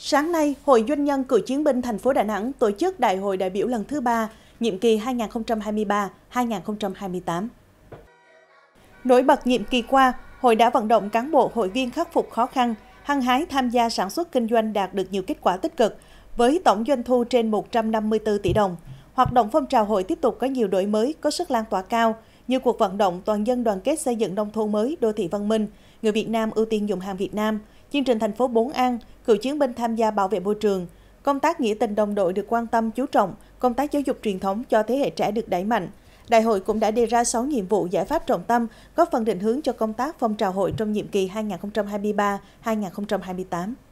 Sáng nay, Hội Doanh nhân Cựu chiến binh thành phố Đà Nẵng tổ chức Đại hội đại biểu lần thứ ba, nhiệm kỳ 2023-2028. Nổi bật nhiệm kỳ qua, Hội đã vận động cán bộ hội viên khắc phục khó khăn, hăng hái tham gia sản xuất kinh doanh đạt được nhiều kết quả tích cực, với tổng doanh thu trên 154 tỷ đồng. Hoạt động phong trào hội tiếp tục có nhiều đổi mới, có sức lan tỏa cao, như cuộc vận động toàn dân đoàn kết xây dựng nông thôn mới, đô thị văn minh, người Việt Nam ưu tiên dùng hàng Việt Nam, chương trình thành phố bốn an, cựu chiến binh tham gia bảo vệ môi trường. Công tác nghĩa tình đồng đội được quan tâm chú trọng, công tác giáo dục truyền thống cho thế hệ trẻ được đẩy mạnh. Đại hội cũng đã đề ra 6 nhiệm vụ giải pháp trọng tâm, góp phần định hướng cho công tác phong trào hội trong nhiệm kỳ 2023-2028.